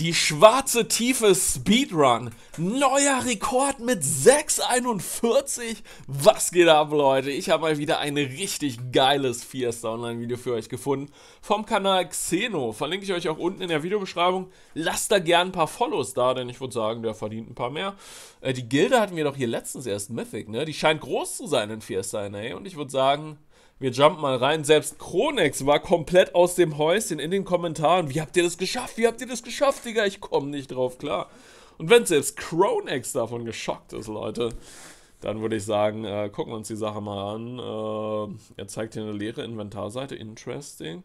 Die schwarze Tiefe Speedrun. Neuer Rekord mit 6,41. Was geht ab, Leute? Ich habe mal wieder ein richtig geiles Fiesta Online-Video für euch gefunden. Vom Kanal Xeno. Verlinke ich euch auch unten in der Videobeschreibung. Lasst da gern ein paar Follows da, denn ich würde sagen, der verdient ein paar mehr. Äh, die Gilde hatten wir doch hier letztens erst, Mythic, ne? Die scheint groß zu sein in Fiesta, ne? Und ich würde sagen, wir jumpen mal rein. Selbst Kronex war komplett aus dem Häuschen in den Kommentaren. Wie habt ihr das geschafft? Wie habt ihr das geschafft, Digga? Ich komme nicht drauf klar. Und wenn selbst Kronex davon geschockt ist, Leute, dann würde ich sagen, äh, gucken wir uns die Sache mal an. Äh, er zeigt hier eine leere Inventarseite. Interesting.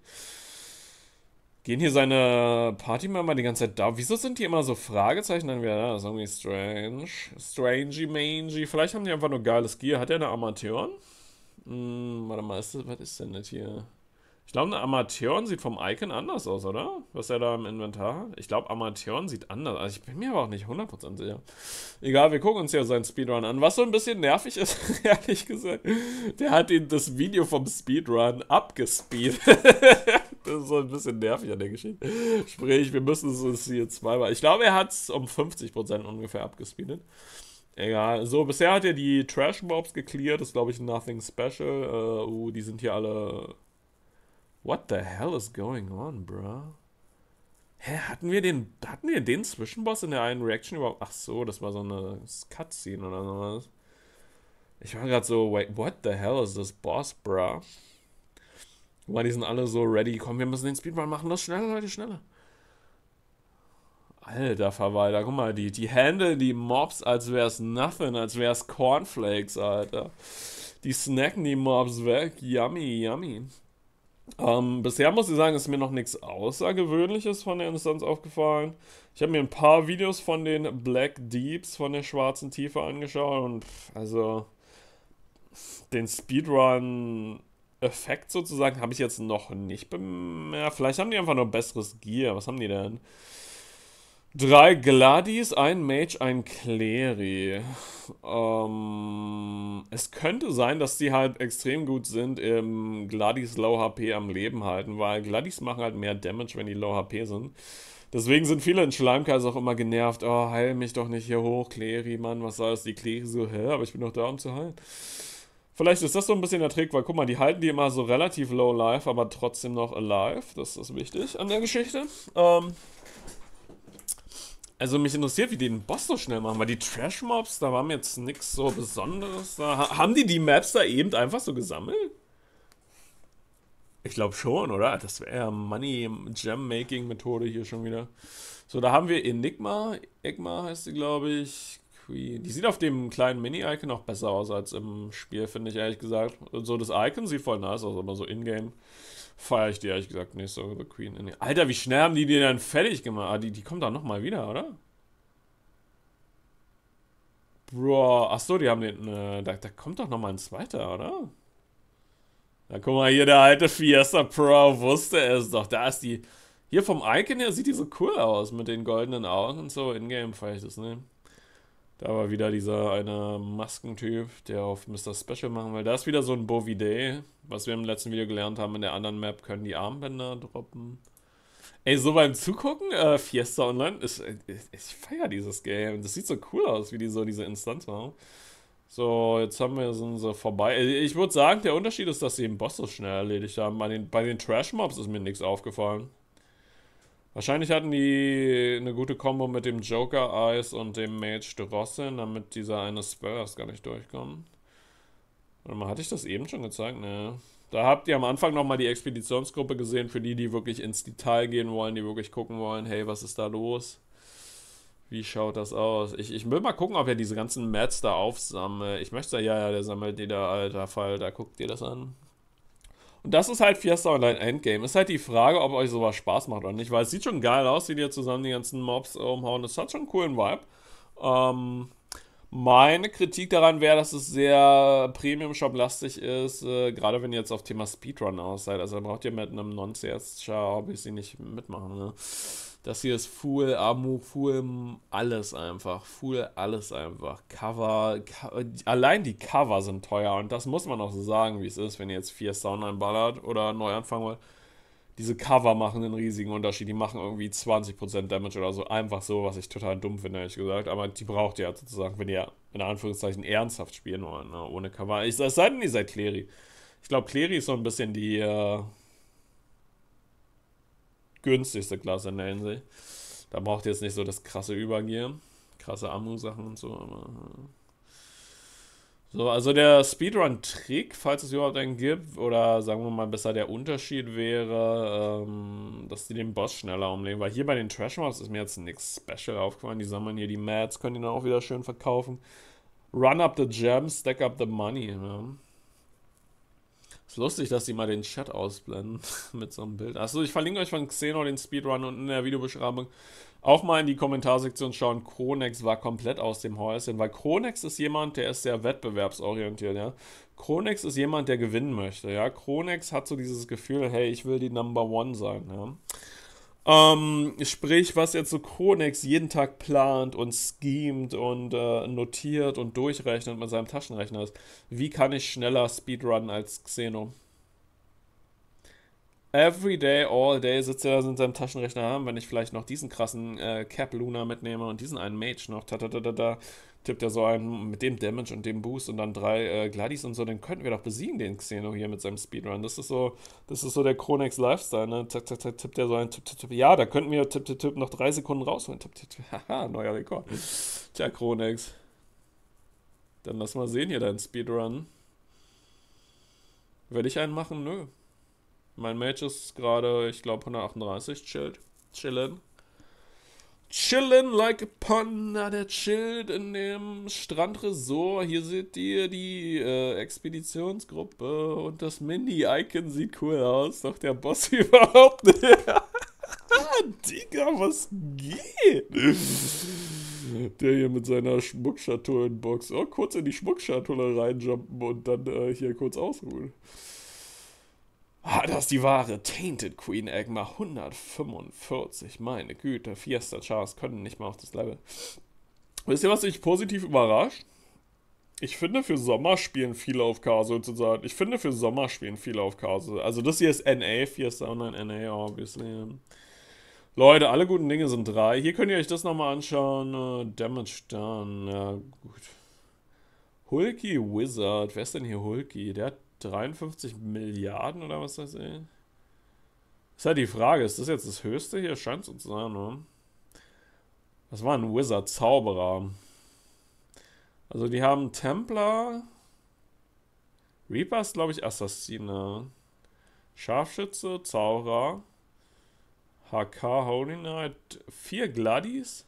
Gehen hier seine party mal die ganze Zeit da? Wieso sind die immer so Fragezeichen? Dann wieder, das ist irgendwie strange. Strangey, mangy. Vielleicht haben die einfach nur geiles Gear. Hat er eine Amateuren? Mh, hm, warte mal, ist das, was ist denn das hier? Ich glaube, eine Amateur sieht vom Icon anders aus, oder? Was er da im Inventar hat. Ich glaube, Amateur sieht anders aus. Also ich bin mir aber auch nicht 100% sicher. Egal, wir gucken uns ja seinen Speedrun an. Was so ein bisschen nervig ist, ehrlich gesagt, der hat ihn das Video vom Speedrun abgespeedet. das ist so ein bisschen nervig an der Geschichte. Sprich, wir müssen es hier zweimal... Ich glaube, er hat es um 50% ungefähr abgespeedet. Egal, so bisher hat er die Trash Mobs gecleared, ist glaube ich nothing special. Uh, uh, die sind hier alle. What the hell is going on, bruh? Hä, hatten wir den, hatten wir den Zwischenboss in der einen Reaction überhaupt? Ach so, das war so eine Cutscene oder sowas. Ich war gerade so, wait, what the hell is this boss, bruh? Weil die sind alle so ready. Komm, wir müssen den Speedrun machen. Los, schneller, Leute, schneller. Alter Verwalter, guck mal, die, die Hände, die Mobs, als wär's nothing, als wär's Cornflakes, Alter. Die snacken die Mobs weg, yummy, yummy. Ähm, bisher muss ich sagen, ist mir noch nichts Außergewöhnliches von der Instanz aufgefallen. Ich habe mir ein paar Videos von den Black Deeps von der schwarzen Tiefe angeschaut und pff, also den Speedrun-Effekt sozusagen habe ich jetzt noch nicht bemerkt. Vielleicht haben die einfach nur besseres Gear. Was haben die denn? Drei Gladys, ein Mage, ein Cleri. Ähm, es könnte sein, dass die halt extrem gut sind im Gladys Low HP am Leben halten, weil Gladys machen halt mehr Damage, wenn die Low HP sind. Deswegen sind viele in Schleimkreis auch immer genervt. Oh, heil mich doch nicht hier hoch, Cleri, Mann, was soll das? Die Cleri so, hä, aber ich bin doch da, um zu heilen. Vielleicht ist das so ein bisschen der Trick, weil guck mal, die halten die immer so relativ low life, aber trotzdem noch alive. Das ist wichtig an der Geschichte. Ähm, also mich interessiert, wie die den Boss so schnell machen, weil die Trash-Mobs, da waren jetzt nichts so Besonderes. Da, haben die die Maps da eben einfach so gesammelt? Ich glaube schon, oder? Das wäre ja Money-Gem-Making-Methode hier schon wieder. So, da haben wir Enigma. Enigma heißt sie, glaube ich. Queen. Die sieht auf dem kleinen Mini-Icon auch besser aus als im Spiel, finde ich ehrlich gesagt. So, das Icon sieht voll nice aus, aber so in-game feiere ich die ehrlich gesagt nicht so, The Queen. Alter, wie schnell haben die die dann fertig gemacht? Ah, die, die kommt da nochmal wieder, oder? Bro, achso, die haben den, ne, da, da kommt doch nochmal ein zweiter, oder? Na, guck mal hier, der alte Fiesta Pro wusste es doch. Da ist die, hier vom Icon her sieht die so cool aus mit den goldenen Augen und so. Ingame feiere ich das, ne? Da war wieder dieser eine Maskentyp, der auf Mr. Special machen will. Da ist wieder so ein Bovidé, was wir im letzten Video gelernt haben. In der anderen Map können die Armbänder droppen. Ey, so beim Zugucken, äh, Fiesta Online, ist, ich, ich feiere dieses Game. Das sieht so cool aus, wie die so diese Instanz haben. So, jetzt haben wir, sind sie vorbei. Äh, ich würde sagen, der Unterschied ist, dass sie den Boss so schnell erledigt haben. Bei den, bei den Trash-Mobs ist mir nichts aufgefallen. Wahrscheinlich hatten die eine gute Kombo mit dem Joker Eyes und dem Mage Drosseln, damit dieser eine Spurs gar nicht durchkommt. Warte mal, hatte ich das eben schon gezeigt? Ne. Da habt ihr am Anfang nochmal die Expeditionsgruppe gesehen, für die, die wirklich ins Detail gehen wollen, die wirklich gucken wollen, hey, was ist da los? Wie schaut das aus? Ich, ich will mal gucken, ob er diese ganzen Mats da aufsammelt. Ich möchte ja, ja, der sammelt die da, alter Fall, da guckt ihr das an. Und das ist halt Fiesta Online Endgame. Ist halt die Frage, ob euch sowas Spaß macht oder nicht, weil es sieht schon geil aus, wie die zusammen die ganzen Mobs umhauen. Das hat schon einen coolen Vibe. Ähm, meine Kritik daran wäre, dass es sehr Premium-Shop-lastig ist, äh, gerade wenn ihr jetzt auf Thema Speedrun aus seid. Also dann braucht ihr mit einem Non-CS-Shop, ich sie nicht mitmachen. Ne? Das hier ist Full Amu, Full alles einfach. Full alles einfach. Cover, co allein die Cover sind teuer und das muss man auch so sagen, wie es ist, wenn ihr jetzt vier Sound einballert oder neu anfangen wollt. Diese Cover machen einen riesigen Unterschied. Die machen irgendwie 20% Damage oder so. Einfach so, was ich total dumm finde, ehrlich gesagt. Aber die braucht ihr ja sozusagen, wenn ihr in Anführungszeichen ernsthaft spielen wollt, ne? ohne Cover. es sei denn, ihr seid Clery. Ich glaube, Clery ist so ein bisschen die. Äh günstigste Klasse in der Hinsicht. Da braucht ihr jetzt nicht so das krasse Übergehen. krasse Amu-Sachen und so, aber. Äh. So, also der Speedrun-Trick, falls es überhaupt einen gibt, oder sagen wir mal besser der Unterschied wäre, ähm, dass die den Boss schneller umlegen. Weil hier bei den Trash Mobs ist mir jetzt nichts Special aufgefallen. Die sammeln hier die Mats, können die dann auch wieder schön verkaufen. Run up the gems, stack up the money. Ja. Ist lustig, dass sie mal den Chat ausblenden mit so einem Bild. Achso, ich verlinke euch von Xeno den Speedrun unten in der Videobeschreibung. Auch mal in die Kommentarsektion schauen. Kronex war komplett aus dem Häuschen, weil Kronex ist jemand, der ist sehr wettbewerbsorientiert, ja. Kronex ist jemand, der gewinnen möchte, ja. Kronex hat so dieses Gefühl, hey, ich will die Number One sein, ja. Ähm, sprich, was jetzt so Konex jeden Tag plant und schemt und äh, notiert und durchrechnet mit seinem Taschenrechner ist. Wie kann ich schneller speedrunnen als Xeno? Every day, all day sitzt er in seinem Taschenrechner. Wenn ich vielleicht noch diesen krassen äh, Cap Luna mitnehme und diesen einen Mage noch, ta ta ta ta ta, tippt er so einen mit dem Damage und dem Boost und dann drei äh, Gladys und so, dann könnten wir doch besiegen den Xeno hier mit seinem Speedrun. Das ist so, das ist so der Chronex Lifestyle, ne? Tipp, tipp, tipp, tippt er so einen, tipp, tipp, tipp. Ja, da könnten wir tipp, tipp, tipp noch drei Sekunden rausholen. Tipp, tipp, tipp. Haha, neuer Rekord. Tja, Chronex. Dann lass mal sehen hier deinen Speedrun. Will ich einen machen? Nö. Mein Mage ist gerade, ich glaube, 138. Chillt. Chillen. Chillin' like a panda, der chillt in dem Strandresort. Hier seht ihr die äh, Expeditionsgruppe und das Mini-Icon sieht cool aus, doch der Boss überhaupt nicht. Ah, Digga, was geht? Der hier mit seiner Schmuckschatullenbox. Oh, kurz in die Schmuckschatulle reinjumpen und dann äh, hier kurz ausruhen. Ah, das ist die wahre Tainted Queen Egma. 145, meine Güte. Fiesta Chars können nicht mal auf das Level. Wisst ihr, was mich positiv überrascht? Ich finde, für Sommer spielen viele auf Kase zu Ich finde, für Sommer spielen viele auf Kase. Also, das hier ist NA, Fiesta Online NA, obviously. Leute, alle guten Dinge sind drei. Hier könnt ihr euch das nochmal anschauen. Uh, Damage done. Ja, gut. Hulky Wizard. Wer ist denn hier Hulky? Der hat 53 Milliarden oder was das ist? Ist halt die Frage, ist das jetzt das höchste hier? Scheint so zu sein, oder? Das war ein Wizard Zauberer. Also die haben Templar, ist, glaube ich, Assassine, Scharfschütze, Zauberer, HK, Holy Knight, vier Gladys,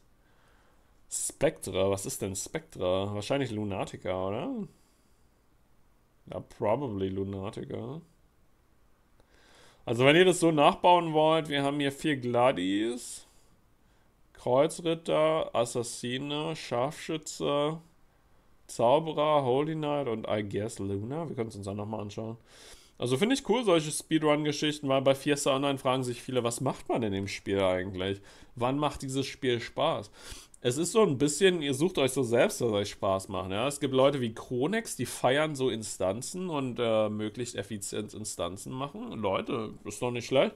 Spectre, was ist denn Spectre? Wahrscheinlich Lunatiker, oder? Ja, probably Lunatiker. Also wenn ihr das so nachbauen wollt, wir haben hier vier Gladis, Kreuzritter, Assassine, Scharfschütze, Zauberer, Holy Knight und I guess Luna. Wir können es uns dann nochmal anschauen. Also finde ich cool, solche Speedrun-Geschichten, weil bei Fiesta Online fragen sich viele, was macht man in dem Spiel eigentlich? Wann macht dieses Spiel Spaß? es ist so ein bisschen, ihr sucht euch so selbst, dass euch Spaß macht. Ja? Es gibt Leute wie Kronex, die feiern so Instanzen und äh, möglichst effizient Instanzen machen. Leute, ist doch nicht schlecht.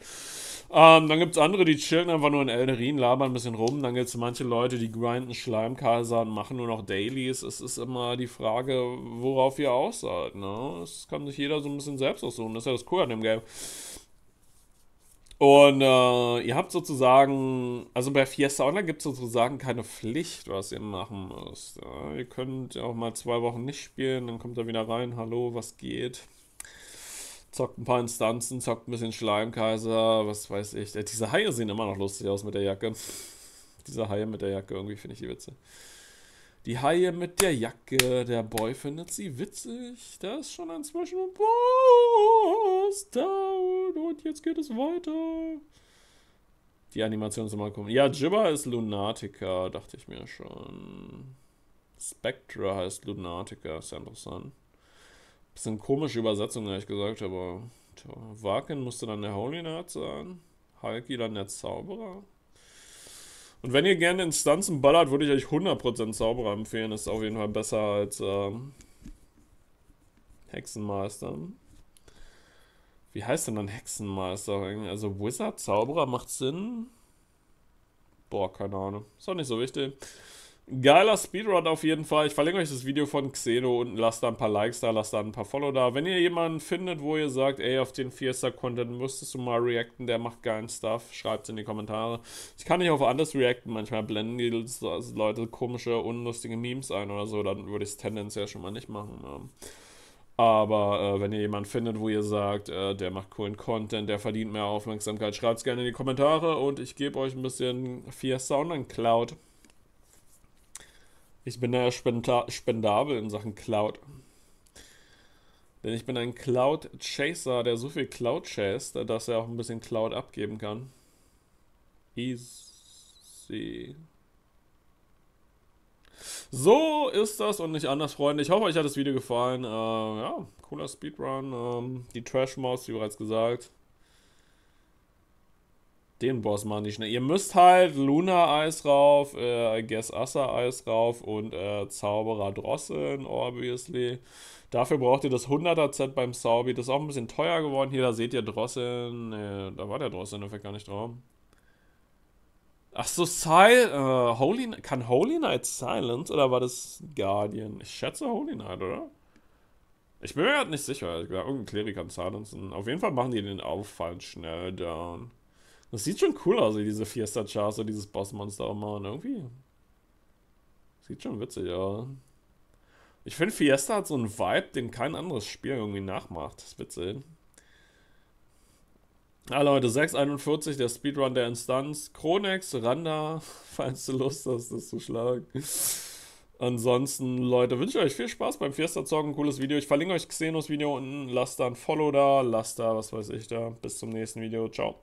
Ähm, dann gibt es andere, die chillen einfach nur in Elderin, labern ein bisschen rum. Dann gibt es manche Leute, die grinden Schleimkaiser und machen nur noch Dailies. Es ist immer die Frage, worauf ihr aus seid. Ne? Das kann sich jeder so ein bisschen selbst aussuchen. Das ist ja das Coole an dem Game. Und äh, ihr habt sozusagen, also bei Fiesta Online gibt es sozusagen keine Pflicht, was ihr machen müsst. Ja, ihr könnt auch mal zwei Wochen nicht spielen, dann kommt er wieder rein, hallo, was geht? Zockt ein paar Instanzen, zockt ein bisschen Schleimkaiser, was weiß ich. Äh, diese Haie sehen immer noch lustig aus mit der Jacke. Diese Haie mit der Jacke, irgendwie finde ich die witzig. Die Haie mit der Jacke, der Boy findet sie witzig. Da ist schon ein Zwischenboss down und jetzt geht es weiter. Die Animation ist immer kommen. Ja, Jibba ist Lunatica, dachte ich mir schon. Spectra heißt Lunatica, ist ja interessant. Bisschen komische Übersetzung, ehrlich gesagt, aber. Tja. Waken musste dann der Holy Nerd sein. Halki dann der Zauberer. Und wenn ihr gerne Instanzen ballert, würde ich euch 100% Zauberer empfehlen. Ist auf jeden Fall besser als ähm, Hexenmeister. Wie heißt denn dann Hexenmeister? Also Wizard, Zauberer macht Sinn. Boah, keine Ahnung. Ist auch nicht so wichtig. Geiler Speedrun auf jeden Fall. Ich verlinke euch das Video von Xeno unten. Lasst da ein paar Likes da, lasst da ein paar Follow da. Wenn ihr jemanden findet, wo ihr sagt, ey, auf den Fiesta-Content müsstest du mal reacten, der macht geilen Stuff, schreibt es in die Kommentare. Ich kann nicht auf alles reacten. Manchmal blenden die also Leute komische, unlustige Memes ein oder so. Dann würde ich es tendenziell schon mal nicht machen. Ne? Aber äh, wenn ihr jemanden findet, wo ihr sagt, äh, der macht coolen Content, der verdient mehr Aufmerksamkeit, schreibt es gerne in die Kommentare und ich gebe euch ein bisschen Fiesta und dann Cloud. Ich bin da ja spendabel in Sachen Cloud. Denn ich bin ein Cloud Chaser, der so viel Cloud chased, dass er auch ein bisschen Cloud abgeben kann. Easy. So ist das und nicht anders, Freunde. Ich hoffe, euch hat das Video gefallen. Äh, ja, cooler Speedrun. Ähm, die Trash Mods, wie bereits gesagt. Den Boss meine ich. schnell. Ihr müsst halt Luna-Eis rauf, äh, Guess-Assa-Eis rauf und äh, Zauberer Drosseln, obviously. Dafür braucht ihr das 100 er z beim Saubi. Das ist auch ein bisschen teuer geworden. Hier, da seht ihr Drosseln. Ne, da war der Drosseln, der fällt gar nicht drauf. Ach so, Sil uh, Holy kann Holy Knight Silence oder war das Guardian? Ich schätze Holy Knight, oder? Ich bin mir gerade nicht sicher. Ich glaube, irgendein Kleriker kann silenzen. Auf jeden Fall machen die den auffallend schnell down. Das sieht schon cool aus, wie diese Fiesta Char, so dieses Bossmonster auch mal. Irgendwie. Sieht schon witzig aus. Ich finde, Fiesta hat so einen Vibe, den kein anderes Spiel irgendwie nachmacht. Das ist witzig. Ah, Leute, 6,41, der Speedrun der Instanz. Kronex, Randa, falls du Lust hast, das zu schlagen. Ansonsten, Leute, wünsche ich euch viel Spaß beim Fiesta-Zocken. Cooles Video. Ich verlinke euch Xenos-Video unten. Lasst da ein Follow da. Lasst da, was weiß ich da. Bis zum nächsten Video. Ciao.